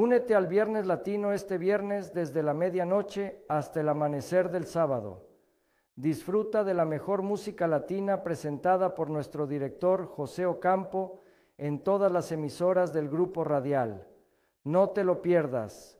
Únete al Viernes Latino este viernes desde la medianoche hasta el amanecer del sábado. Disfruta de la mejor música latina presentada por nuestro director José Ocampo en todas las emisoras del grupo radial. No te lo pierdas.